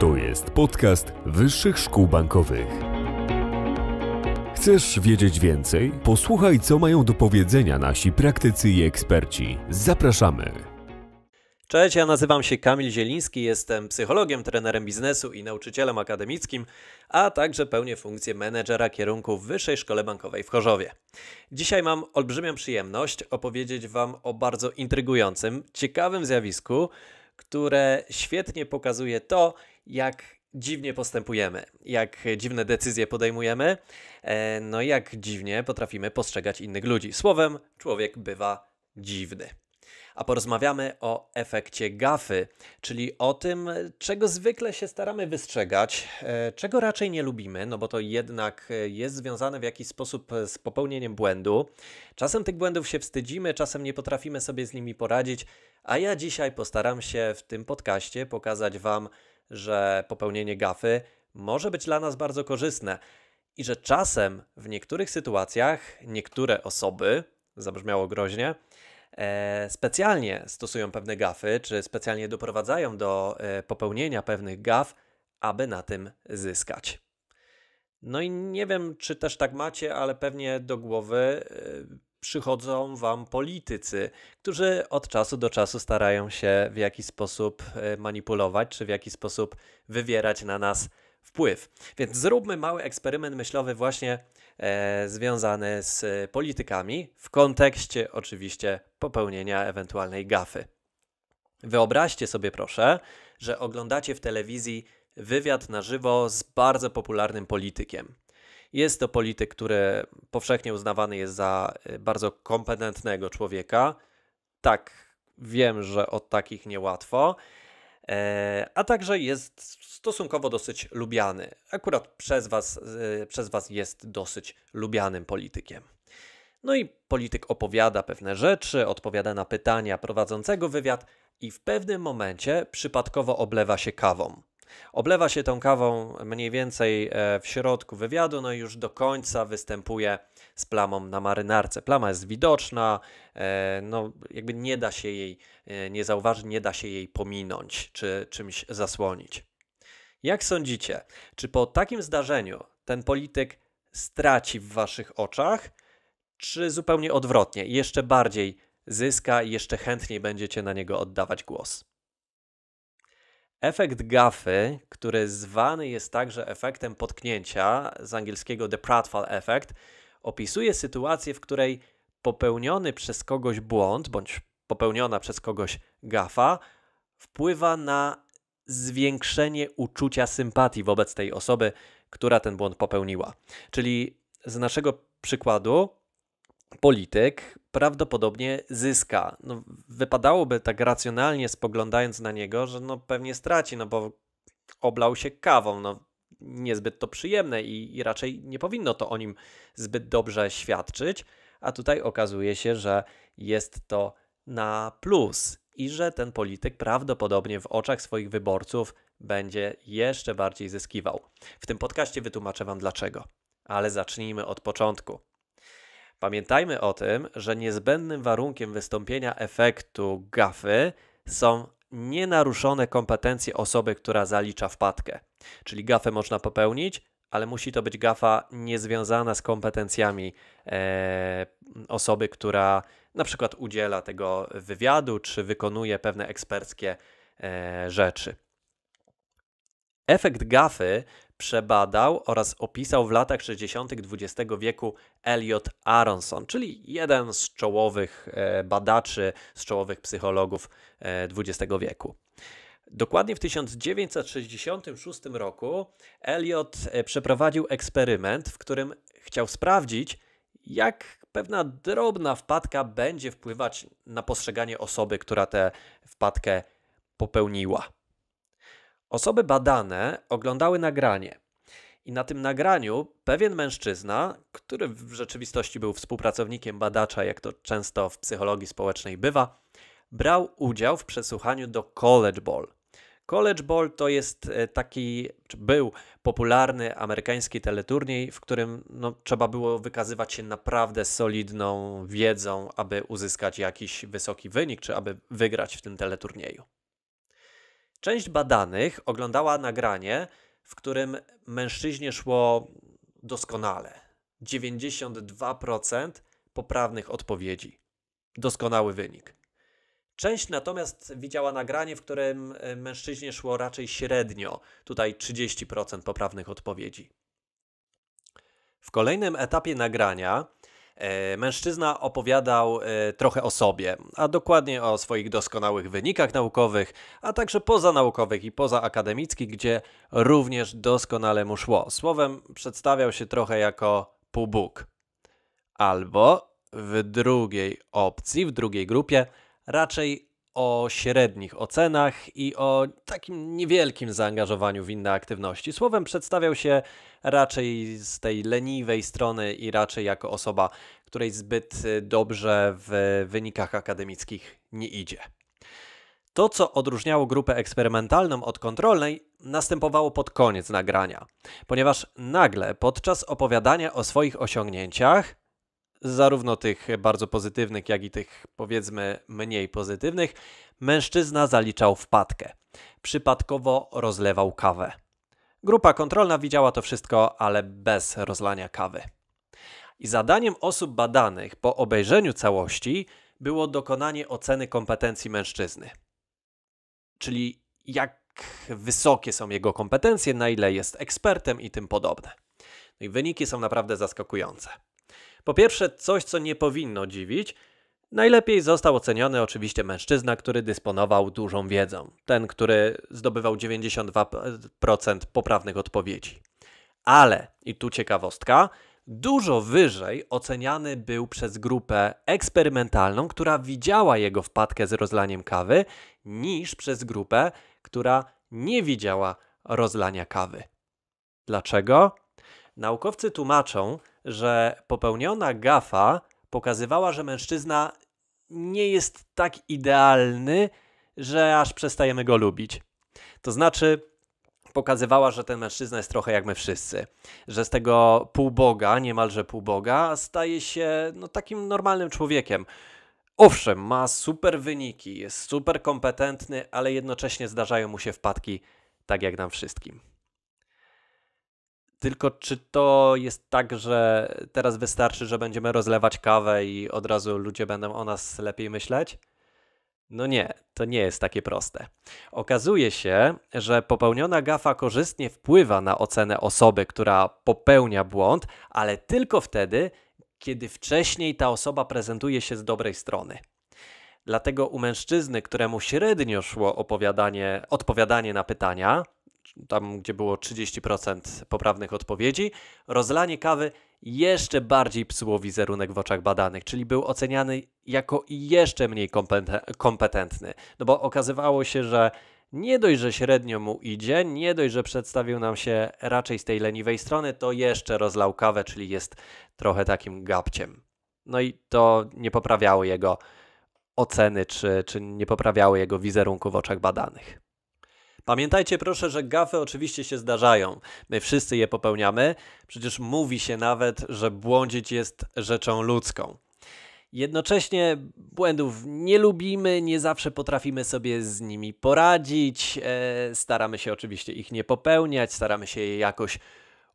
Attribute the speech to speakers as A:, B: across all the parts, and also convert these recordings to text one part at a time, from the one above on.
A: To jest podcast Wyższych Szkół Bankowych. Chcesz wiedzieć więcej? Posłuchaj, co mają do powiedzenia nasi praktycy i eksperci. Zapraszamy. Cześć, ja nazywam się Kamil Zieliński, jestem psychologiem, trenerem biznesu i nauczycielem akademickim, a także pełnię funkcję menedżera kierunku w Wyższej Szkole Bankowej w Chorzowie. Dzisiaj mam olbrzymią przyjemność opowiedzieć Wam o bardzo intrygującym, ciekawym zjawisku, które świetnie pokazuje to, jak dziwnie postępujemy, jak dziwne decyzje podejmujemy, e, no i jak dziwnie potrafimy postrzegać innych ludzi. Słowem, człowiek bywa dziwny. A porozmawiamy o efekcie gafy, czyli o tym, czego zwykle się staramy wystrzegać, e, czego raczej nie lubimy, no bo to jednak jest związane w jakiś sposób z popełnieniem błędu. Czasem tych błędów się wstydzimy, czasem nie potrafimy sobie z nimi poradzić, a ja dzisiaj postaram się w tym podcaście pokazać Wam, że popełnienie gafy może być dla nas bardzo korzystne i że czasem w niektórych sytuacjach niektóre osoby, zabrzmiało groźnie, e, specjalnie stosują pewne gafy, czy specjalnie doprowadzają do e, popełnienia pewnych gaf, aby na tym zyskać. No i nie wiem, czy też tak macie, ale pewnie do głowy e, przychodzą wam politycy, którzy od czasu do czasu starają się w jakiś sposób e, manipulować, czy w jakiś sposób wywierać na nas wpływ. Więc zróbmy mały eksperyment myślowy, właśnie e, związany z e, politykami, w kontekście oczywiście popełnienia ewentualnej gafy. Wyobraźcie sobie, proszę, że oglądacie w telewizji wywiad na żywo z bardzo popularnym politykiem. Jest to polityk, który powszechnie uznawany jest za y, bardzo kompetentnego człowieka. Tak, wiem, że od takich niełatwo. E, a także jest stosunkowo dosyć lubiany. Akurat przez was, y, przez was jest dosyć lubianym politykiem. No i polityk opowiada pewne rzeczy, odpowiada na pytania prowadzącego wywiad i w pewnym momencie przypadkowo oblewa się kawą. Oblewa się tą kawą mniej więcej e, w środku wywiadu, no i już do końca występuje z plamą na marynarce. Plama jest widoczna, e, no jakby nie da się jej e, nie zauważyć, nie da się jej pominąć czy czymś zasłonić. Jak sądzicie, czy po takim zdarzeniu ten polityk straci w waszych oczach, czy zupełnie odwrotnie, jeszcze bardziej zyska i jeszcze chętniej będziecie na niego oddawać głos? Efekt gafy, który zwany jest także efektem potknięcia, z angielskiego the pratfall effect, opisuje sytuację, w której popełniony przez kogoś błąd bądź popełniona przez kogoś gafa wpływa na zwiększenie uczucia sympatii wobec tej osoby, która ten błąd popełniła. Czyli z naszego przykładu polityk prawdopodobnie zyska. No, wypadałoby tak racjonalnie spoglądając na niego, że no pewnie straci, no bo oblał się kawą, no niezbyt to przyjemne i, i raczej nie powinno to o nim zbyt dobrze świadczyć, a tutaj okazuje się, że jest to na plus i że ten polityk prawdopodobnie w oczach swoich wyborców będzie jeszcze bardziej zyskiwał. W tym podcaście wytłumaczę Wam dlaczego. Ale zacznijmy od początku. Pamiętajmy o tym, że niezbędnym warunkiem wystąpienia efektu gafy są nienaruszone kompetencje osoby, która zalicza wpadkę. Czyli gafę można popełnić, ale musi to być gafa niezwiązana z kompetencjami e, osoby, która na przykład udziela tego wywiadu czy wykonuje pewne eksperckie e, rzeczy. Efekt gafy przebadał oraz opisał w latach 60. XX wieku Elliot Aronson, czyli jeden z czołowych e, badaczy, z czołowych psychologów XX e, wieku. Dokładnie w 1966 roku Elliot e, przeprowadził eksperyment, w którym chciał sprawdzić, jak pewna drobna wpadka będzie wpływać na postrzeganie osoby, która tę wpadkę popełniła. Osoby badane oglądały nagranie. I na tym nagraniu pewien mężczyzna, który w rzeczywistości był współpracownikiem badacza, jak to często w psychologii społecznej bywa, brał udział w przesłuchaniu do College Ball. College Ball to jest e, taki, czy był popularny amerykański teleturniej, w którym no, trzeba było wykazywać się naprawdę solidną wiedzą, aby uzyskać jakiś wysoki wynik, czy aby wygrać w tym teleturnieju. Część badanych oglądała nagranie, w którym mężczyźnie szło doskonale. 92% poprawnych odpowiedzi. Doskonały wynik. Część natomiast widziała nagranie, w którym e, mężczyźnie szło raczej średnio, tutaj 30% poprawnych odpowiedzi. W kolejnym etapie nagrania E, mężczyzna opowiadał e, trochę o sobie, a dokładnie o swoich doskonałych wynikach naukowych, a także pozanaukowych i pozaakademickich, gdzie również doskonale mu szło. Słowem, przedstawiał się trochę jako półbóg. Albo w drugiej opcji, w drugiej grupie, raczej o średnich ocenach i o takim niewielkim zaangażowaniu w inne aktywności. Słowem, przedstawiał się raczej z tej leniwej strony i raczej jako osoba, której zbyt y, dobrze w wynikach akademickich nie idzie. To, co odróżniało grupę eksperymentalną od kontrolnej, następowało pod koniec nagrania, ponieważ nagle podczas opowiadania o swoich osiągnięciach zarówno tych bardzo pozytywnych, jak i tych powiedzmy mniej pozytywnych, mężczyzna zaliczał wpadkę. Przypadkowo rozlewał kawę. Grupa kontrolna widziała to wszystko, ale bez rozlania kawy. I zadaniem osób badanych po obejrzeniu całości było dokonanie oceny kompetencji mężczyzny. Czyli jak wysokie są jego kompetencje, na ile jest ekspertem i tym podobne. No i wyniki są naprawdę zaskakujące. Po pierwsze, coś, co nie powinno dziwić. Najlepiej został oceniony oczywiście mężczyzna, który dysponował dużą wiedzą, ten, który zdobywał 92% poprawnych odpowiedzi. Ale, i tu ciekawostka, dużo wyżej oceniany był przez grupę eksperymentalną, która widziała jego wpadkę z rozlaniem kawy, niż przez grupę, która nie widziała rozlania kawy. Dlaczego? Naukowcy tłumaczą, że popełniona gafa pokazywała, że mężczyzna nie jest tak idealny, że aż przestajemy go lubić. To znaczy, pokazywała, że ten mężczyzna jest trochę jak my wszyscy, że z tego półboga, niemalże półboga, staje się no, takim normalnym człowiekiem. Owszem, ma super wyniki, jest super kompetentny, ale jednocześnie zdarzają mu się wpadki, tak jak nam wszystkim. Tylko czy to jest tak, że teraz wystarczy, że będziemy rozlewać kawę i od razu ludzie będą o nas lepiej myśleć? No nie, to nie jest takie proste. Okazuje się, że popełniona gafa korzystnie wpływa na ocenę osoby, która popełnia błąd, ale tylko wtedy, kiedy wcześniej ta osoba prezentuje się z dobrej strony. Dlatego u mężczyzny, któremu średnio szło opowiadanie, odpowiadanie na pytania, tam gdzie było 30% poprawnych odpowiedzi, rozlanie kawy jeszcze bardziej psuło wizerunek w oczach badanych, czyli był oceniany jako jeszcze mniej kompetentny. No bo okazywało się, że nie dość, że średnio mu idzie, nie dość, że przedstawił nam się raczej z tej leniwej strony, to jeszcze rozlał kawę, czyli jest trochę takim gapciem. No i to nie poprawiało jego oceny, czy, czy nie poprawiało jego wizerunku w oczach badanych. Pamiętajcie proszę, że gafy oczywiście się zdarzają. My wszyscy je popełniamy. Przecież mówi się nawet, że błądzić jest rzeczą ludzką. Jednocześnie błędów nie lubimy, nie zawsze potrafimy sobie z nimi poradzić. E, staramy się oczywiście ich nie popełniać, staramy się je jakoś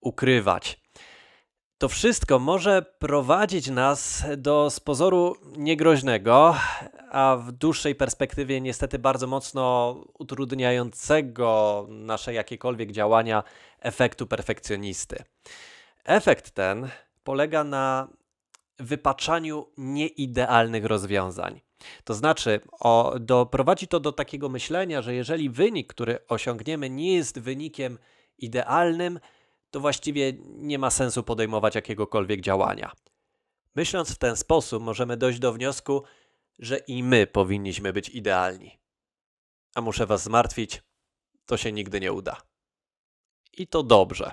A: ukrywać. To wszystko może prowadzić nas do z pozoru niegroźnego, a w dłuższej perspektywie niestety bardzo mocno utrudniającego nasze jakiekolwiek działania efektu perfekcjonisty. Efekt ten polega na wypaczaniu nieidealnych rozwiązań. To znaczy, o, doprowadzi to do takiego myślenia, że jeżeli wynik, który osiągniemy, nie jest wynikiem idealnym, to właściwie nie ma sensu podejmować jakiegokolwiek działania. Myśląc w ten sposób, możemy dojść do wniosku, że i my powinniśmy być idealni. A muszę Was zmartwić, to się nigdy nie uda. I to dobrze.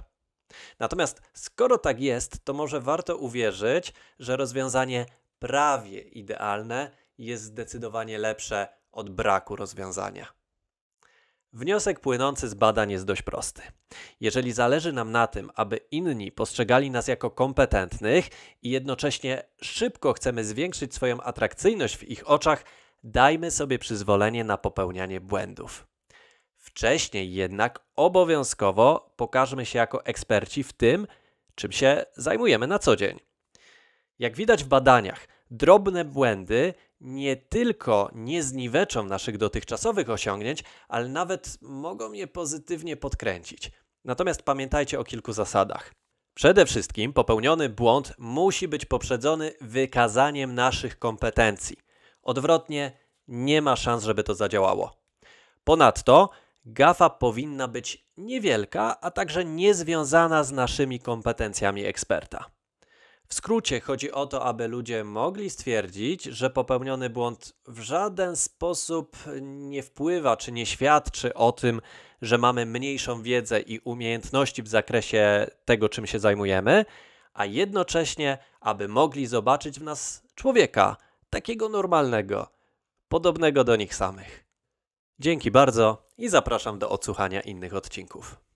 A: Natomiast skoro tak jest, to może warto uwierzyć, że rozwiązanie prawie idealne jest zdecydowanie lepsze od braku rozwiązania. Wniosek płynący z badań jest dość prosty. Jeżeli zależy nam na tym, aby inni postrzegali nas jako kompetentnych i jednocześnie szybko chcemy zwiększyć swoją atrakcyjność w ich oczach, dajmy sobie przyzwolenie na popełnianie błędów. Wcześniej jednak obowiązkowo pokażmy się jako eksperci w tym, czym się zajmujemy na co dzień. Jak widać w badaniach, drobne błędy nie tylko nie zniweczą naszych dotychczasowych osiągnięć, ale nawet mogą je pozytywnie podkręcić. Natomiast pamiętajcie o kilku zasadach. Przede wszystkim popełniony błąd musi być poprzedzony wykazaniem naszych kompetencji. Odwrotnie, nie ma szans, żeby to zadziałało. Ponadto, gafa powinna być niewielka, a także niezwiązana z naszymi kompetencjami eksperta. W skrócie chodzi o to, aby ludzie mogli stwierdzić, że popełniony błąd w żaden sposób nie wpływa czy nie świadczy o tym, że mamy mniejszą wiedzę i umiejętności w zakresie tego, czym się zajmujemy, a jednocześnie, aby mogli zobaczyć w nas człowieka, takiego normalnego, podobnego do nich samych. Dzięki bardzo i zapraszam do odsłuchania innych odcinków.